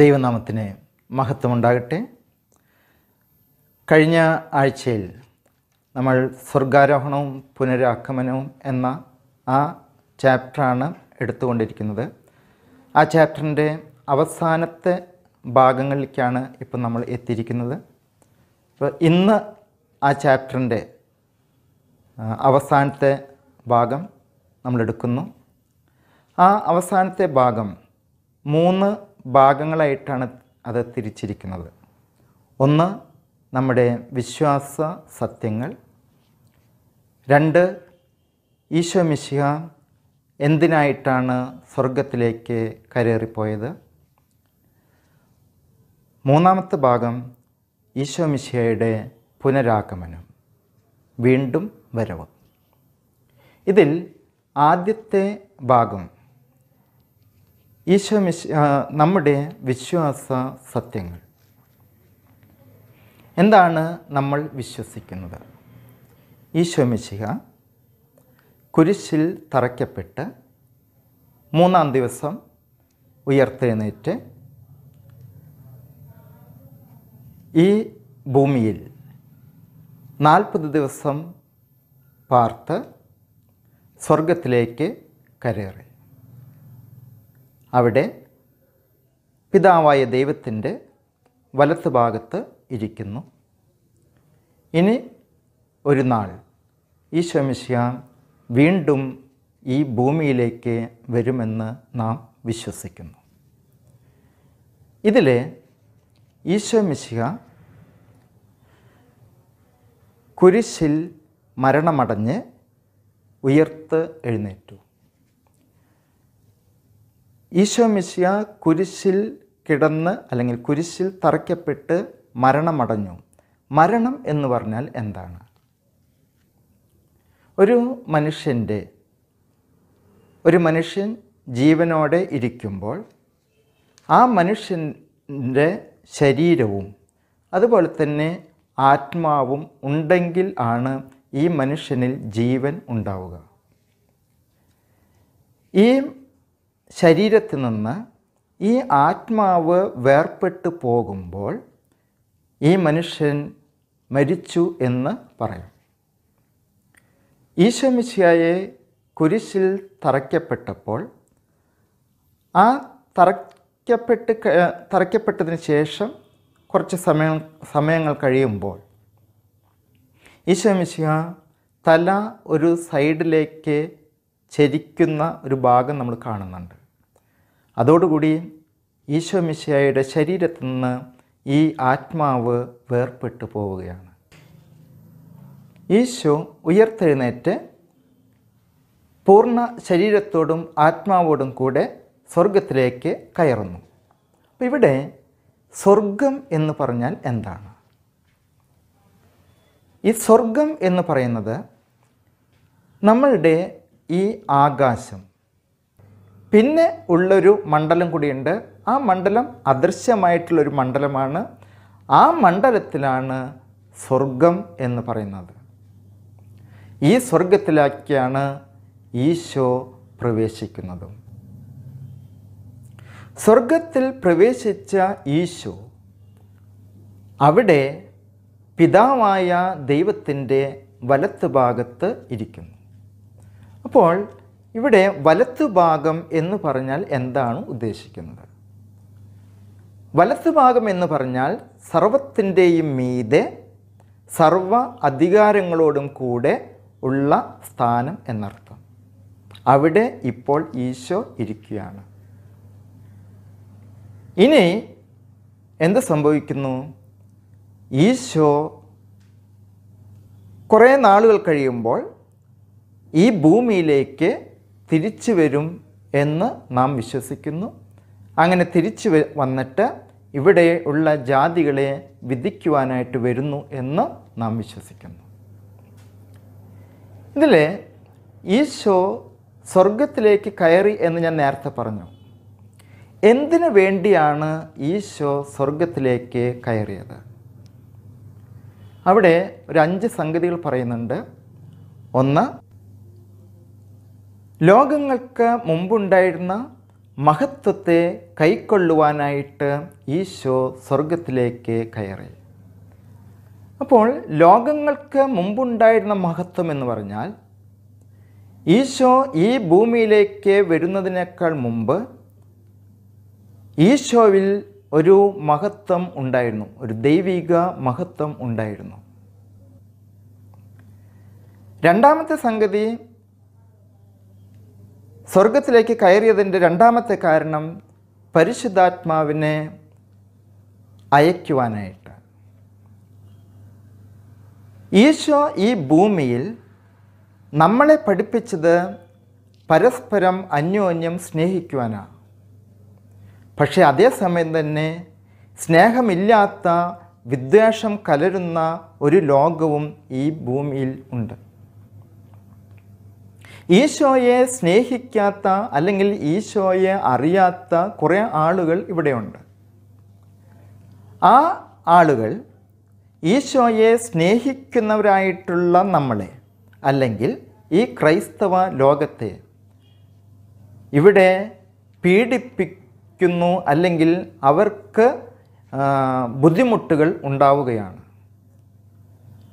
ദൈവനാമത്തിന് മഹത്വമുണ്ടാകട്ടെ കഴിഞ്ഞ ആഴ്ചയിൽ നമ്മൾ സ്വർഗാരോഹണവും പുനരാക്രമനവും എന്ന ആ ചാപ്റ്ററാണ് എടുത്തുകൊണ്ടിരിക്കുന്നത് ആ ചാപ്റ്ററിൻ്റെ അവസാനത്തെ ഭാഗങ്ങളിലേക്കാണ് ഇപ്പം നമ്മൾ എത്തിയിരിക്കുന്നത് ഇപ്പോൾ ഇന്ന് ആ ചാപ്റ്ററിൻ്റെ അവസാനത്തെ ഭാഗം നമ്മളെടുക്കുന്നു ആ അവസാനത്തെ ഭാഗം മൂന്ന് ഭാഗങ്ങളായിട്ടാണ് അത് തിരിച്ചിരിക്കുന്നത് ഒന്ന് നമ്മുടെ വിശ്വാസ സത്യങ്ങൾ രണ്ട് ഈശോ മിശിഹ എന്തിനായിട്ടാണ് സ്വർഗത്തിലേക്ക് കരേറിപ്പോയത് മൂന്നാമത്തെ ഭാഗം ഈശോ മിശിഹയുടെ പുനരാഗമനം വീണ്ടും വരവ് ഇതിൽ ആദ്യത്തെ ഭാഗം ഈശോ മിശ് നമ്മുടെ വിശ്വാസ സത്യങ്ങൾ എന്താണ് നമ്മൾ വിശ്വസിക്കുന്നത് ഈശോ മിശിഹ കുരിശിൽ തറയ്ക്കപ്പെട്ട് മൂന്നാം ദിവസം ഉയർത്തെഴുന്നേറ്റ് ഈ ഭൂമിയിൽ നാൽപ്പത് ദിവസം പാർത്ത് സ്വർഗത്തിലേക്ക് കരേറി അവിടെ പിതാവായ ദൈവത്തിൻ്റെ വലത്ത് ഭാഗത്ത് ഇരിക്കുന്നു ഇനി ഒരു നാൾ ഈശോമിശ്യ വീണ്ടും ഈ ഭൂമിയിലേക്ക് വരുമെന്ന് നാം വിശ്വസിക്കുന്നു ഇതിലെ ഈശോമിശ്യ കുരിശിൽ മരണമടഞ്ഞ് ഉയർത്ത് എഴുന്നേറ്റു ഈശോ കുരിശിൽ കിടന്ന് അല്ലെങ്കിൽ കുരിശിൽ തറയ്ക്കപ്പെട്ട് മരണമടഞ്ഞു മരണം എന്ന് പറഞ്ഞാൽ എന്താണ് ഒരു മനുഷ്യൻ്റെ ഒരു മനുഷ്യൻ ജീവനോടെ ഇരിക്കുമ്പോൾ ആ മനുഷ്യൻ്റെ ശരീരവും അതുപോലെ തന്നെ ആത്മാവും ഉണ്ടെങ്കിൽ ആണ് ഈ മനുഷ്യനിൽ ജീവൻ ഉണ്ടാവുക ഈ ശരീരത്തിൽ നിന്ന് ഈ ആത്മാവ് വേർപ്പെട്ട് പോകുമ്പോൾ ഈ മനുഷ്യൻ മരിച്ചു എന്ന് പറയും ഈശോമിശിയായെ കുരിശിൽ തറയ്ക്കപ്പെട്ടപ്പോൾ ആ തറയ്ക്കപ്പെട്ട് തറയ്ക്കപ്പെട്ടതിന് ശേഷം കുറച്ച് സമയം സമയങ്ങൾ കഴിയുമ്പോൾ ഈശോമിശിയ തല ഒരു സൈഡിലേക്ക് ചരിക്കുന്ന ഒരു ഭാഗം നമ്മൾ കാണുന്നുണ്ട് അതോടുകൂടി ഈശോ മിശിയായുടെ ശരീരത്തിൽ നിന്ന് ഈ ആത്മാവ് വേർപെട്ടു പോവുകയാണ് ഈശോ ഉയർത്തെഴുന്നേറ്റ് പൂർണ്ണ ശരീരത്തോടും ആത്മാവോടും കൂടെ സ്വർഗത്തിലേക്ക് കയറുന്നു അപ്പോൾ ഇവിടെ സ്വർഗം എന്ന് പറഞ്ഞാൽ എന്താണ് ഈ സ്വർഗം എന്ന് പറയുന്നത് നമ്മളുടെ ഈ ആകാശം പിന്നെ ഉള്ളൊരു മണ്ഡലം കൂടിയുണ്ട് ആ മണ്ഡലം അദൃശ്യമായിട്ടുള്ളൊരു മണ്ഡലമാണ് ആ മണ്ഡലത്തിലാണ് സ്വർഗം എന്ന് പറയുന്നത് ഈ സ്വർഗത്തിലാക്കിയാണ് ഈശോ പ്രവേശിക്കുന്നത് സ്വർഗത്തിൽ പ്രവേശിച്ച ഈശോ അവിടെ പിതാവായ ദൈവത്തിൻ്റെ വലത്ത് ഭാഗത്ത് ഇരിക്കുന്നു അപ്പോൾ ഇവിടെ വലത്തുഭാഗം എന്ന് പറഞ്ഞാൽ എന്താണ് ഉദ്ദേശിക്കുന്നത് വലത്തുഭാഗം എന്ന് പറഞ്ഞാൽ സർവത്തിൻ്റെയും മീതെ സർവ അധികാരങ്ങളോടും കൂടെ ഉള്ള സ്ഥാനം എന്നർത്ഥം അവിടെ ഇപ്പോൾ ഈശോ ഇരിക്കുകയാണ് ഇനി എന്ത് സംഭവിക്കുന്നു ഈശോ കുറേ നാളുകൾ കഴിയുമ്പോൾ ഈ ഭൂമിയിലേക്ക് തിരിച്ചു വരും എന്ന് നാം വിശ്വസിക്കുന്നു അങ്ങനെ തിരിച്ചു വന്നിട്ട് ഇവിടെ ഉള്ള ജാതികളെ വിധിക്കുവാനായിട്ട് വരുന്നു എന്ന് നാം വിശ്വസിക്കുന്നു ഇതിൽ ഈശോ സ്വർഗത്തിലേക്ക് കയറി എന്ന് ഞാൻ നേരത്തെ പറഞ്ഞു എന്തിനു വേണ്ടിയാണ് ഈശോ സ്വർഗത്തിലേക്ക് കയറിയത് അവിടെ ഒരു അഞ്ച് സംഗതികൾ പറയുന്നുണ്ട് ഒന്ന് ലോകങ്ങൾക്ക് മുമ്പുണ്ടായിരുന്ന മഹത്വത്തെ കൈക്കൊള്ളുവാനായിട്ട് ഈശോ സ്വർഗത്തിലേക്ക് കയറി അപ്പോൾ ലോകങ്ങൾക്ക് മുമ്പുണ്ടായിരുന്ന മഹത്വം എന്ന് പറഞ്ഞാൽ ഈശോ ഈ ഭൂമിയിലേക്ക് വരുന്നതിനേക്കാൾ മുമ്പ് ഈശോവിൽ ഒരു മഹത്വം ഉണ്ടായിരുന്നു ഒരു ദൈവിക മഹത്വം ഉണ്ടായിരുന്നു രണ്ടാമത്തെ സംഗതി സ്വർഗത്തിലേക്ക് കയറിയതിൻ്റെ രണ്ടാമത്തെ കാരണം പരിശുദ്ധാത്മാവിനെ അയക്കുവാനായിട്ട് ഈശോ ഈ ഭൂമിയിൽ നമ്മളെ പഠിപ്പിച്ചത് പരസ്പരം അന്യോന്യം സ്നേഹിക്കുവാനാണ് പക്ഷേ അതേസമയം തന്നെ സ്നേഹമില്ലാത്ത വിദ്വേഷം കലരുന്ന ഒരു ലോകവും ഈ ഭൂമിയിൽ ഉണ്ട് ഈശോയെ സ്നേഹിക്കാത്ത അല്ലെങ്കിൽ ഈശോയെ അറിയാത്ത കുറേ ആളുകൾ ഇവിടെയുണ്ട് ആ ആളുകൾ ഈശോയെ സ്നേഹിക്കുന്നവരായിട്ടുള്ള നമ്മളെ അല്ലെങ്കിൽ ഈ ക്രൈസ്തവ ലോകത്തെ ഇവിടെ പീഡിപ്പിക്കുന്നു അല്ലെങ്കിൽ അവർക്ക് ബുദ്ധിമുട്ടുകൾ ഉണ്ടാവുകയാണ്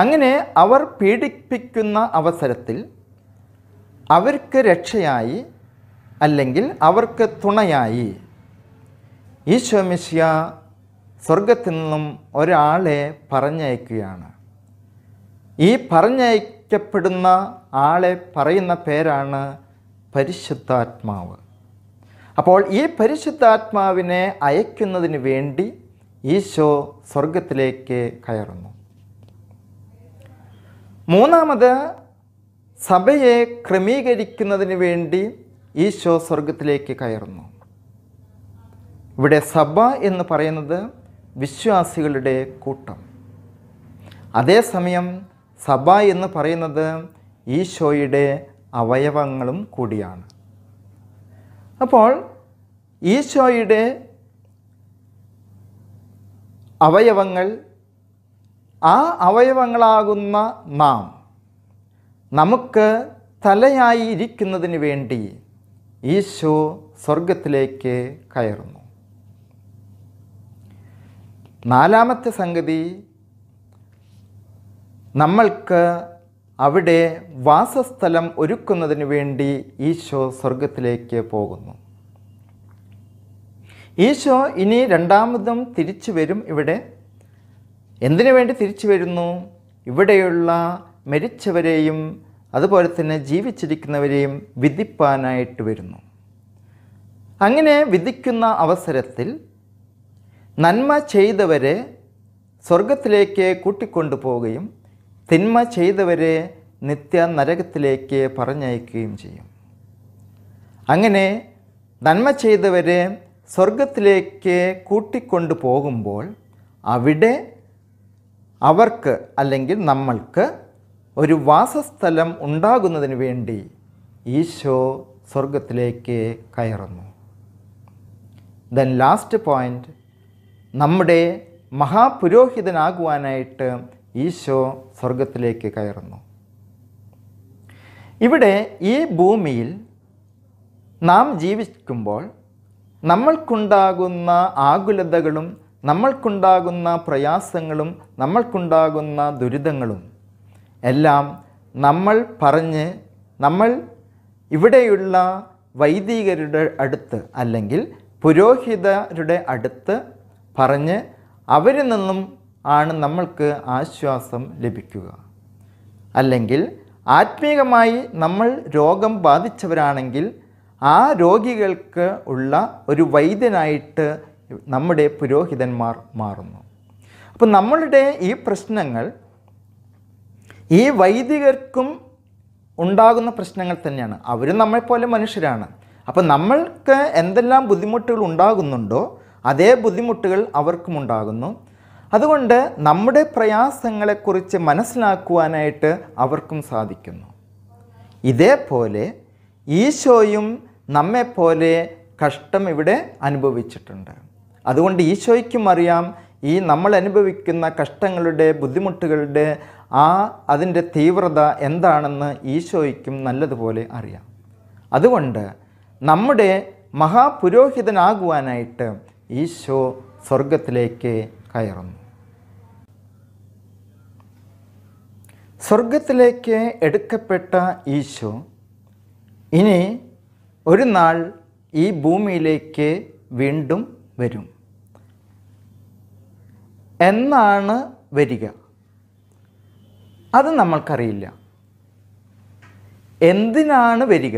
അങ്ങനെ അവർ പീഡിപ്പിക്കുന്ന അവസരത്തിൽ അവർക്ക് രക്ഷയായി അല്ലെങ്കിൽ അവർക്ക് തുണയായി ഈശോമിശ്യ സ്വർഗത്തിൽ നിന്നും ഒരാളെ പറഞ്ഞയക്കുകയാണ് ഈ പറഞ്ഞയക്കപ്പെടുന്ന ആളെ പറയുന്ന പേരാണ് പരിശുദ്ധാത്മാവ് അപ്പോൾ ഈ പരിശുദ്ധാത്മാവിനെ അയക്കുന്നതിന് വേണ്ടി ഈശോ സ്വർഗത്തിലേക്ക് കയറുന്നു മൂന്നാമത് സഭയെ ക്രമീകരിക്കുന്നതിന് വേണ്ടി ഈശോ സ്വർഗത്തിലേക്ക് കയറുന്നു ഇവിടെ സഭ എന്ന് പറയുന്നത് വിശ്വാസികളുടെ കൂട്ടം അതേസമയം സഭ എന്ന് പറയുന്നത് ഈശോയുടെ അവയവങ്ങളും കൂടിയാണ് അപ്പോൾ ഈശോയുടെ അവയവങ്ങൾ ആ അവയവങ്ങളാകുന്ന നാം നമുക്ക് തലയായി ഇരിക്കുന്നതിന് വേണ്ടി ഈശോ സ്വർഗത്തിലേക്ക് കയറുന്നു നാലാമത്തെ സംഗതി നമ്മൾക്ക് അവിടെ വാസസ്ഥലം ഒരുക്കുന്നതിന് വേണ്ടി ഈശോ സ്വർഗത്തിലേക്ക് പോകുന്നു ഈശോ ഇനി രണ്ടാമതും തിരിച്ചു വരും ഇവിടെ എന്തിനു വേണ്ടി തിരിച്ചു വരുന്നു ഇവിടെയുള്ള മരിച്ചവരെയും അതുപോലെ തന്നെ ജീവിച്ചിരിക്കുന്നവരെയും വിധിപ്പാനായിട്ട് വരുന്നു അങ്ങനെ വിധിക്കുന്ന അവസരത്തിൽ നന്മ ചെയ്തവരെ സ്വർഗത്തിലേക്ക് കൂട്ടിക്കൊണ്ടു പോവുകയും തിന്മ ചെയ്തവരെ നിത്യ നരകത്തിലേക്ക് പറഞ്ഞയക്കുകയും ചെയ്യും അങ്ങനെ നന്മ ചെയ്തവരെ സ്വർഗത്തിലേക്ക് കൂട്ടിക്കൊണ്ടു പോകുമ്പോൾ അവിടെ അവർക്ക് അല്ലെങ്കിൽ നമ്മൾക്ക് ഒരു വാസസ്ഥലം ഉണ്ടാകുന്നതിന് വേണ്ടി ഈശോ സ്വർഗത്തിലേക്ക് കയറുന്നു ദൻ ലാസ്റ്റ് പോയിൻ്റ് നമ്മുടെ മഹാപുരോഹിതനാകുവാനായിട്ട് ഈശോ സ്വർഗത്തിലേക്ക് കയറുന്നു ഇവിടെ ഈ ഭൂമിയിൽ നാം ജീവിക്കുമ്പോൾ നമ്മൾക്കുണ്ടാകുന്ന ആകുലതകളും നമ്മൾക്കുണ്ടാകുന്ന പ്രയാസങ്ങളും നമ്മൾക്കുണ്ടാകുന്ന ദുരിതങ്ങളും എല്ലാം നമ്മൾ പറഞ്ഞ് നമ്മൾ ഇവിടെയുള്ള വൈദികരുടെ അടുത്ത് അല്ലെങ്കിൽ പുരോഹിതരുടെ അടുത്ത് പറഞ്ഞ് അവരിൽ നിന്നും ആണ് നമ്മൾക്ക് ആശ്വാസം ലഭിക്കുക അല്ലെങ്കിൽ ആത്മീകമായി നമ്മൾ രോഗം ബാധിച്ചവരാണെങ്കിൽ ആ രോഗികൾക്ക് ഉള്ള ഒരു വൈദ്യനായിട്ട് നമ്മുടെ പുരോഹിതന്മാർ മാറുന്നു അപ്പോൾ നമ്മളുടെ ഈ പ്രശ്നങ്ങൾ ഈ വൈദികർക്കും ഉണ്ടാകുന്ന പ്രശ്നങ്ങൾ തന്നെയാണ് അവരും നമ്മളെപ്പോലെ മനുഷ്യരാണ് അപ്പോൾ നമ്മൾക്ക് എന്തെല്ലാം ബുദ്ധിമുട്ടുകൾ ഉണ്ടാകുന്നുണ്ടോ അതേ ബുദ്ധിമുട്ടുകൾ അവർക്കും ഉണ്ടാകുന്നു അതുകൊണ്ട് നമ്മുടെ പ്രയാസങ്ങളെക്കുറിച്ച് മനസ്സിലാക്കുവാനായിട്ട് അവർക്കും സാധിക്കുന്നു ഇതേപോലെ ഈശോയും നമ്മെപ്പോലെ കഷ്ടം ഇവിടെ അനുഭവിച്ചിട്ടുണ്ട് അതുകൊണ്ട് ഈശോയ്ക്കും അറിയാം ഈ നമ്മൾ അനുഭവിക്കുന്ന കഷ്ടങ്ങളുടെ ബുദ്ധിമുട്ടുകളുടെ ആ അതിൻ്റെ തീവ്രത എന്താണെന്ന് ഈശോയ്ക്കും നല്ലതുപോലെ അറിയാം അതുകൊണ്ട് നമ്മുടെ മഹാപുരോഹിതനാകുവാനായിട്ട് ഈശോ സ്വർഗത്തിലേക്ക് കയറുന്നു സ്വർഗത്തിലേക്ക് എടുക്കപ്പെട്ട ഈശോ ഇനി ഒരു നാൾ ഈ ഭൂമിയിലേക്ക് വീണ്ടും വരും എന്നാണ് വരിക അത് നമ്മൾക്കറിയില്ല എന്തിനാണ് വരിക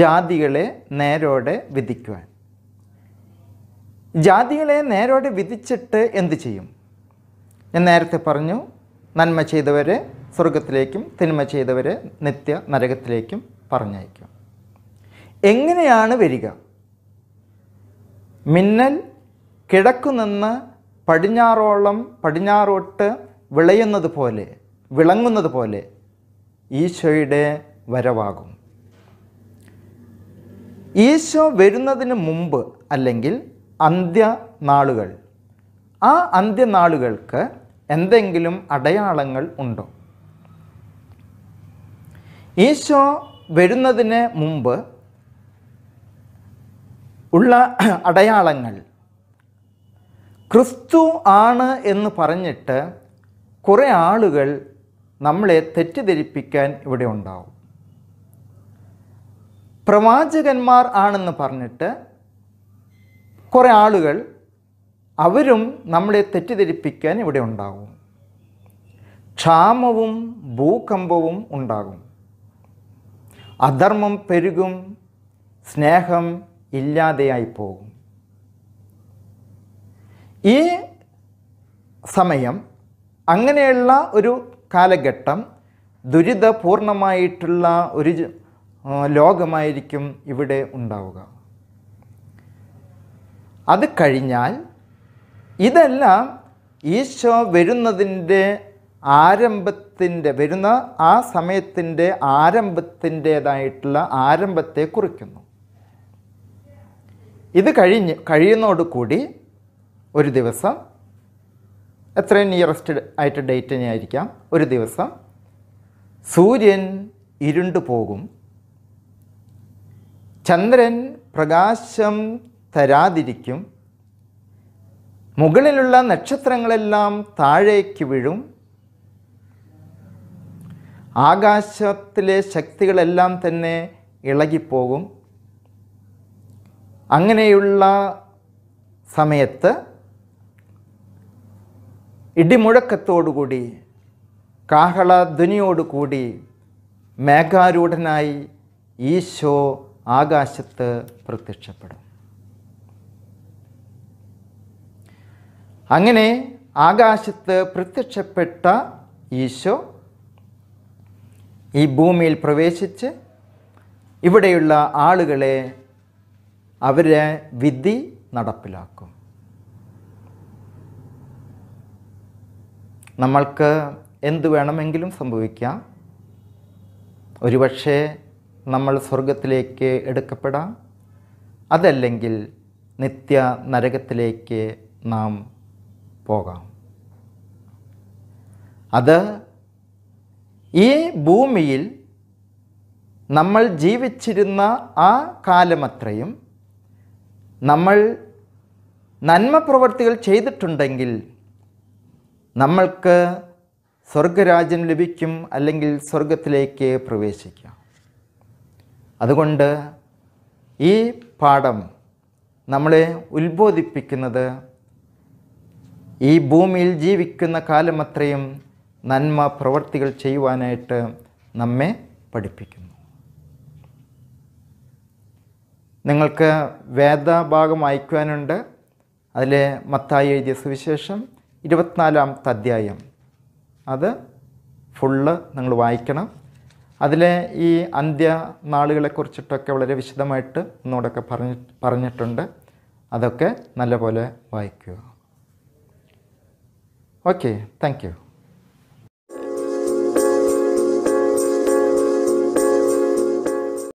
ജാതികളെ നേരോടെ വിധിക്കുവാൻ ജാതികളെ നേരോടെ വിധിച്ചിട്ട് എന്ത് ചെയ്യും ഞാൻ നേരത്തെ പറഞ്ഞു നന്മ ചെയ്തവരെ സ്വർഗത്തിലേക്കും തിന്മ ചെയ്തവരെ നിത്യ നരകത്തിലേക്കും പറഞ്ഞയക്കും എങ്ങനെയാണ് വരിക മിന്നൽ കിഴക്കുനിന്ന് പടിഞ്ഞാറോളം പടിഞ്ഞാറോട്ട് വിളയുന്നത് പോലെ വിളങ്ങുന്നത് പോലെ ഈശോയുടെ വരവാകും ഈശോ വരുന്നതിന് മുമ്പ് അല്ലെങ്കിൽ അന്ത്യനാളുകൾ ആ അന്ത്യനാളുകൾക്ക് എന്തെങ്കിലും അടയാളങ്ങൾ ഉണ്ടോ ഈശോ വരുന്നതിന് മുമ്പ് ഉള്ള അടയാളങ്ങൾ ക്രിസ്തു ആണ് എന്ന് പറഞ്ഞിട്ട് കുറേ ആളുകൾ നമ്മളെ തെറ്റിദ്ധരിപ്പിക്കാൻ ഇവിടെ ഉണ്ടാവും പ്രവാചകന്മാർ ആണെന്ന് പറഞ്ഞിട്ട് കുറേ ആളുകൾ അവരും നമ്മളെ തെറ്റിദ്ധരിപ്പിക്കാൻ ഇവിടെ ഉണ്ടാകും ക്ഷാമവും ഭൂകമ്പവും ഉണ്ടാകും അധർമ്മം പെരുകും സ്നേഹം ഇല്ലാതെയായി പോകും ഈ സമയം അങ്ങനെയുള്ള ഒരു കാലഘട്ടം ദുരിതപൂർണമായിട്ടുള്ള ഒരു ലോകമായിരിക്കും ഇവിടെ ഉണ്ടാവുക അത് കഴിഞ്ഞാൽ ഇതെല്ലാം ഈശോ വരുന്നതിൻ്റെ ആരംഭത്തിൻ്റെ വരുന്ന ആ സമയത്തിൻ്റെ ആരംഭത്തിൻ്റേതായിട്ടുള്ള ആരംഭത്തെ കുറിക്കുന്നു ഇത് കഴിഞ്ഞ് കഴിയുന്നതോടുകൂടി ഒരു ദിവസം എത്രയും നിയറസ്റ്റ് ആയിട്ട് ഡേറ്റ് ആയിരിക്കാം ഒരു ദിവസം സൂര്യൻ ഇരുണ്ടു പോകും ചന്ദ്രൻ പ്രകാശം തരാതിരിക്കും മുകളിലുള്ള നക്ഷത്രങ്ങളെല്ലാം താഴേക്ക് വീഴും ആകാശത്തിലെ ശക്തികളെല്ലാം തന്നെ ഇളകിപ്പോകും അങ്ങനെയുള്ള സമയത്ത് ഇടിമുഴക്കത്തോടുകൂടി കാഹളധ്വനിയോടുകൂടി മേഘാരൂഢനായി ഈശോ ആകാശത്ത് പ്രത്യക്ഷപ്പെടും അങ്ങനെ ആകാശത്ത് പ്രത്യക്ഷപ്പെട്ട ഈശോ ഈ ഭൂമിയിൽ പ്രവേശിച്ച് ഇവിടെയുള്ള ആളുകളെ അവരെ വിധി നടപ്പിലാക്കും നമ്മൾക്ക് എന്ത് വേണമെങ്കിലും സംഭവിക്കാം ഒരുപക്ഷെ നമ്മൾ സ്വർഗത്തിലേക്ക് എടുക്കപ്പെടാം അതല്ലെങ്കിൽ നിത്യ നരകത്തിലേക്ക് നാം പോകാം അത് ഈ ഭൂമിയിൽ നമ്മൾ ജീവിച്ചിരുന്ന ആ കാലമത്രയും നമ്മൾ നന്മ ചെയ്തിട്ടുണ്ടെങ്കിൽ നമ്മൾക്ക് സ്വർഗരാജ്യം ലഭിക്കും അല്ലെങ്കിൽ സ്വർഗത്തിലേക്ക് പ്രവേശിക്കാം അതുകൊണ്ട് ഈ പാഠം നമ്മളെ ഉത്ബോധിപ്പിക്കുന്നത് ഈ ഭൂമിയിൽ ജീവിക്കുന്ന കാലമത്രയും നന്മ പ്രവർത്തികൾ ചെയ്യുവാനായിട്ട് നമ്മെ പഠിപ്പിക്കുന്നു നിങ്ങൾക്ക് വേദഭാഗം വായിക്കുവാനുണ്ട് അതിലെ മത്തായി എഴുതിയ സുവിശേഷം ഇരുപത്തിനാലാം അധ്യായം അത് ഫുള്ള് നിങ്ങൾ വായിക്കണം അതിലെ ഈ അന്ത്യ നാളുകളെ കുറിച്ചിട്ടൊക്കെ വളരെ വിശദമായിട്ട് ഒന്നുകൂടെയൊക്കെ പറഞ്ഞി പറഞ്ഞിട്ടുണ്ട് അതൊക്കെ നല്ലപോലെ വായിക്കുക ഓക്കെ താങ്ക് യു